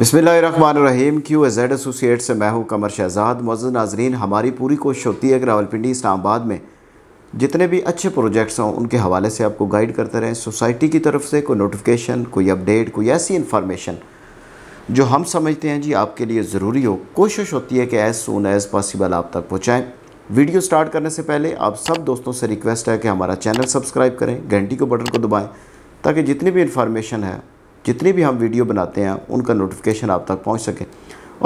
बसमीम Q Z associate से मैं हूँ कमर शहजाद मौजूद नाजरीन हमारी पूरी कोशिश होती है कि रावलपिंडी इस्लामाबाद में जितने भी अच्छे प्रोजेक्ट्स हों उनके हवाले से आपको गाइड करते रहें सोसाइटी की तरफ से कोई नोटिफिकेशन कोई अपडेट कोई ऐसी इन्फॉर्मेशन जो हम समझते हैं जी आपके लिए ज़रूरी हो कोशिश होती है कि एज़ सुन एज़ पॉसिबल आप तक पहुँचाएँ वीडियो स्टार्ट करने से पहले आप सब दोस्तों से रिक्वेस्ट है कि हमारा चैनल सब्सक्राइब करें घंटी को बटन को दबाएँ ताकि जितनी भी इन्फॉर्मेशन है जितनी भी हम वीडियो बनाते हैं उनका नोटिफिकेशन आप तक पहुँच सके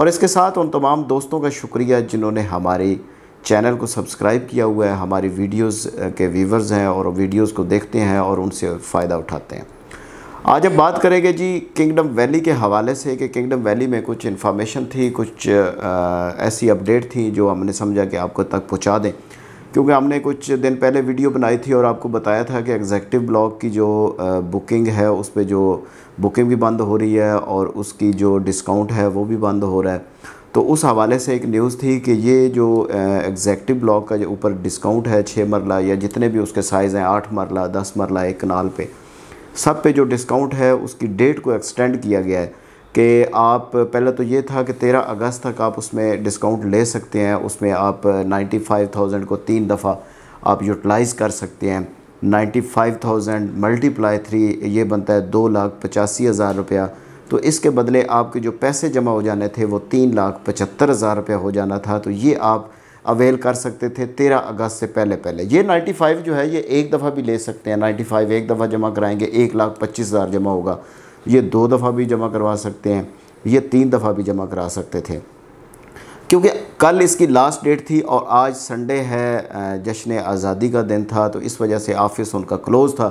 और इसके साथ उन तमाम दोस्तों का शुक्रिया जिन्होंने हमारे चैनल को सब्सक्राइब किया हुआ है हमारी वीडियोस के व्यूवर्स हैं और वीडियोस को देखते हैं और उनसे फ़ायदा उठाते हैं आज हम बात करेंगे जी किंगडम वैली के हवाले से कि किंगडम वैली में कुछ इन्फॉर्मेशन थी कुछ ऐसी अपडेट थी जो हमने समझा कि आपको तक पहुँचा दें क्योंकि हमने कुछ दिन पहले वीडियो बनाई थी और आपको बताया था कि एग्जैक्टिव ब्लॉक की जो बुकिंग है उस पर जो बुकिंग भी बंद हो रही है और उसकी जो डिस्काउंट है वो भी बंद हो रहा है तो उस हवाले से एक न्यूज़ थी कि ये जो एग्जैक्टिव ब्लॉक का जो ऊपर डिस्काउंट है छः मरला या जितने भी उसके साइज़ हैं आठ मरला दस मरला एक कनाल पे सब पे जो डिस्काउंट है उसकी डेट को एक्सटेंड किया गया है कि आप पहले तो ये था कि तेरह अगस्त तक आप उसमें डिस्काउंट ले सकते हैं उसमें आप नाइन्टी फाइव थाउजेंड को तीन दफ़ा आप यूटिलाइज़ कर सकते हैं ninety five thousand multiply three ये बनता है दो लाख पचासी हज़ार रुपया तो इसके बदले आपके जो पैसे जमा हो जाने थे वो तीन लाख पचहत्तर हज़ार रुपया हो जाना था तो ये आप अवेल कर सकते थे तेरह अगस्त से पहले पहले ये नाइन्टी फाइव जो है ये एक दफ़ा भी ले सकते हैं नाइन्टी फाइव एक दफ़ा जमा कराएंगे एक लाख पच्चीस हज़ार जमा होगा ये दो दफ़ा भी जमा करवा सकते हैं ये तीन दफ़ा भी जमा करा सकते थे क्योंकि कल इसकी लास्ट डेट थी और आज संडे है जश्न आज़ादी का दिन था तो इस वजह से ऑफिस उनका क्लोज़ था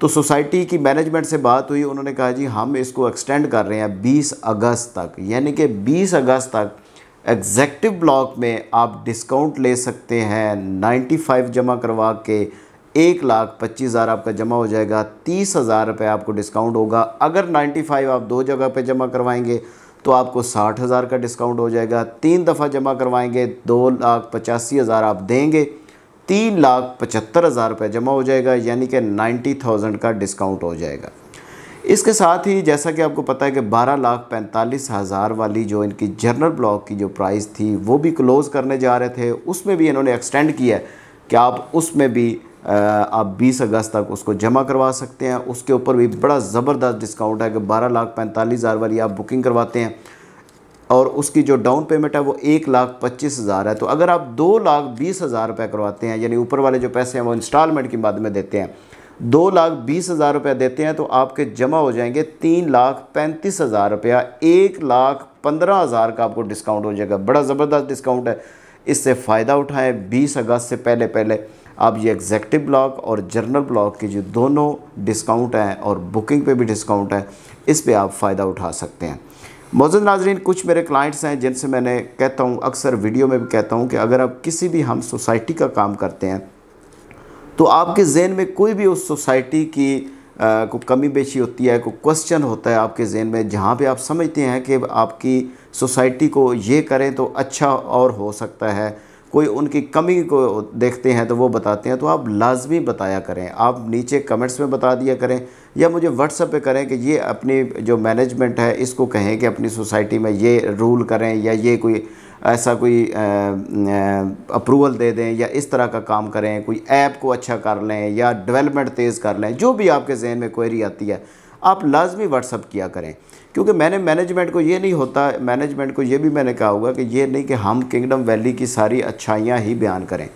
तो सोसाइटी की मैनेजमेंट से बात हुई उन्होंने कहा जी हम इसको एक्सटेंड कर रहे हैं 20 अगस्त तक यानी कि 20 अगस्त तक एग्जैक्टिव ब्लॉक में आप डिस्काउंट ले सकते हैं 95 जमा करवा के एक लाख पच्चीस हज़ार आपका जमा हो जाएगा तीस हज़ार रुपये आपको डिस्काउंट होगा अगर नाइन्टी फाइव आप दो जगह पे जमा करवाएंगे तो आपको साठ हज़ार का डिस्काउंट हो जाएगा तीन दफ़ा जमा करवाएंगे दो लाख पचासी हज़ार आप देंगे तीन लाख पचहत्तर हज़ार रुपये जमा हो जाएगा यानी कि नाइन्टी थाउजेंड का डिस्काउंट हो जाएगा इसके साथ ही जैसा कि आपको पता है कि बारह लाख पैंतालीस हज़ार वाली जो इनकी जर्नल ब्लॉक की जो प्राइस थी वो भी क्लोज़ करने जा रहे थे उसमें भी इन्होंने एक्सटेंड किया है कि आप उसमें भी आप 20 अगस्त तक उसको जमा करवा सकते हैं उसके ऊपर भी बड़ा ज़बरदस्त डिस्काउंट है कि बारह लाख पैंतालीस हज़ार वाली आप बुकिंग करवाते हैं और उसकी जो डाउन पेमेंट है वो एक लाख पच्चीस हज़ार है तो अगर आप दो लाख बीस हज़ार रुपये करवाते हैं यानी ऊपर वाले जो पैसे हैं वो इंस्टॉलमेंट के बाद में देते हैं दो लाख बीस हज़ार रुपये देते हैं तो आपके जमा हो जाएंगे तीन लाख पैंतीस हज़ार रुपया एक लाख पंद्रह हज़ार का आपको डिस्काउंट हो जाएगा बड़ा ज़बरदस्त डिस्काउंट है इससे फ़ायदा उठाएँ बीस अगस्त से पहले पहले आप ये एग्जैक्टिव ब्लॉक और जर्नल ब्लॉक के जो दोनों डिस्काउंट हैं और बुकिंग पे भी डिस्काउंट है इस पर आप फ़ायदा उठा सकते हैं मौजूद नाजरीन कुछ मेरे क्लाइंट्स हैं जिनसे मैंने कहता हूँ अक्सर वीडियो में भी कहता हूँ कि अगर आप किसी भी हम सोसाइटी का काम करते हैं तो आपके जहन में कोई भी उस सोसाइटी की को कमी बेशी होती है कोई क्वेश्चन होता है आपके जहन में जहाँ पे आप समझते हैं कि आपकी सोसाइटी को ये करें तो अच्छा और हो सकता है कोई उनकी कमी को देखते हैं तो वो बताते हैं तो आप लाजमी बताया करें आप नीचे कमेंट्स में बता दिया करें या मुझे व्हाट्सअप पे करें कि ये अपनी जो मैनेजमेंट है इसको कहें कि अपनी सोसाइटी में ये रूल करें या ये कोई ऐसा कोई अप्रूवल दे दें या इस तरह का काम करें कोई ऐप को अच्छा कर लें या डेवलपमेंट तेज़ कर लें जो भी आपके जहन में क्वेरी आती है आप लाजमी व्हाट्सअप किया करें क्योंकि मैंने मैनेजमेंट को ये नहीं होता मैनेजमेंट को ये भी मैंने कहा होगा कि ये नहीं कि हम किंगडम वैली की सारी अच्छाइयाँ ही बयान करें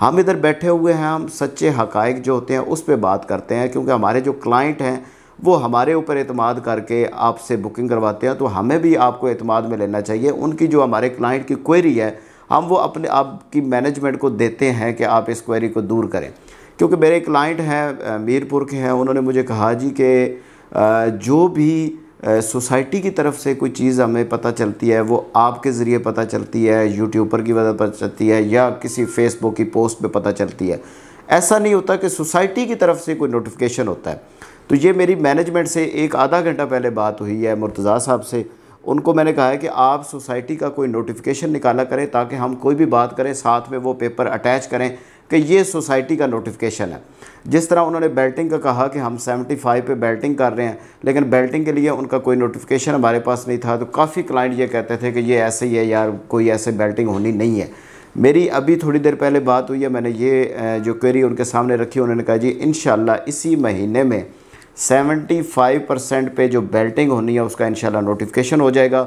हम इधर बैठे हुए हैं हम सच्चे हकाइक जो होते हैं उस पर बात करते हैं क्योंकि हमारे जो क्लाइंट हैं वो हमारे ऊपर अतमाद करके आपसे बुकिंग करवाते हैं तो हमें भी आपको अतमाद में लेना चाहिए उनकी जो हमारे क्लाइंट की क्वेरी है हम वो अपने आपकी मैनेजमेंट को देते हैं कि आप इस क्वेरी को दूर करें क्योंकि मेरे क्लाइंट हैं मीरपुर के हैं उन्होंने मुझे कहा जी कि जो भी सोसाइटी की तरफ से कोई चीज़ हमें पता चलती है वो आपके ज़रिए पता चलती है यूट्यूबर की वजह पता चलती है या किसी फेसबुक की पोस्ट पे पता चलती है ऐसा नहीं होता कि सोसाइटी की तरफ से कोई नोटिफिकेशन होता है तो ये मेरी मैनेजमेंट से एक आधा घंटा पहले बात हुई है मुर्तज़ा साहब से उनको मैंने कहा है कि आप सोसाइटी का कोई नोटिफिकेशन निकाला करें ताकि हम कोई भी बात करें साथ में वो पेपर अटैच करें कि ये सोसाइटी का नोटिफिकेशन है जिस तरह उन्होंने बेल्टिंग का कहा कि हम 75 पे बेल्टिंग कर रहे हैं लेकिन बेल्टिंग के लिए उनका कोई नोटिफिकेशन हमारे पास नहीं था तो काफ़ी क्लाइंट ये कहते थे कि ये ऐसे ही है यार कोई ऐसे बेल्टिंग होनी नहीं है मेरी अभी थोड़ी देर पहले बात हुई है मैंने ये जो क्वेरी उनके सामने रखी उन्होंने कहा जी इन इसी महीने में 75 परसेंट पे जो बेल्टिंग होनी है उसका इंशाल्लाह नोटिफिकेशन हो जाएगा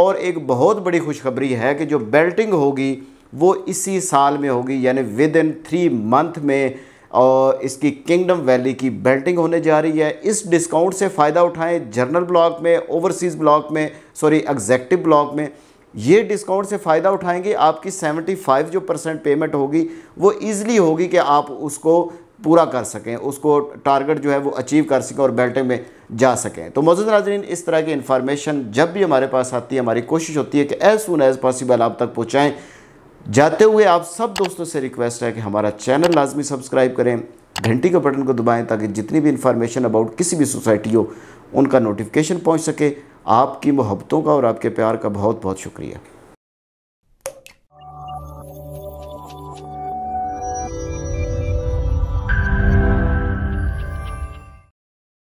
और एक बहुत बड़ी खुशखबरी है कि जो बेल्टिंग होगी वो इसी साल में होगी यानी विद इन थ्री मंथ में और इसकी किंगडम वैली की बेल्टिंग होने जा रही है इस डिस्काउंट से फ़ायदा उठाएं जर्नल ब्लॉक में ओवरसीज़ ब्लॉक में सॉरी एग्जैक्टिव ब्लॉक में ये डिस्काउंट से फ़ायदा उठाएंगे आपकी 75 जो परसेंट पेमेंट होगी वो ईज़िली होगी कि आप उसको पूरा कर सकें उसको टारगेट जो है वो अचीव कर सकें और बेल्टिंग में जा सकें तो मौजूद नाजरीन इस तरह की इन्फॉर्मेशन जब भी हमारे पास आती है हमारी कोशिश होती है कि एज़ सुन एज़ पॉसिबल आप तक पहुँचाएँ जाते हुए आप सब दोस्तों से रिक्वेस्ट है कि हमारा चैनल लाजमी सब्सक्राइब करें घंटी के बटन को दबाएं ताकि जितनी भी इन्फॉर्मेशन अबाउट किसी भी सोसाइटी हो उनका नोटिफिकेशन पहुंच सके आपकी मोहब्बतों का और आपके प्यार का बहुत बहुत शुक्रिया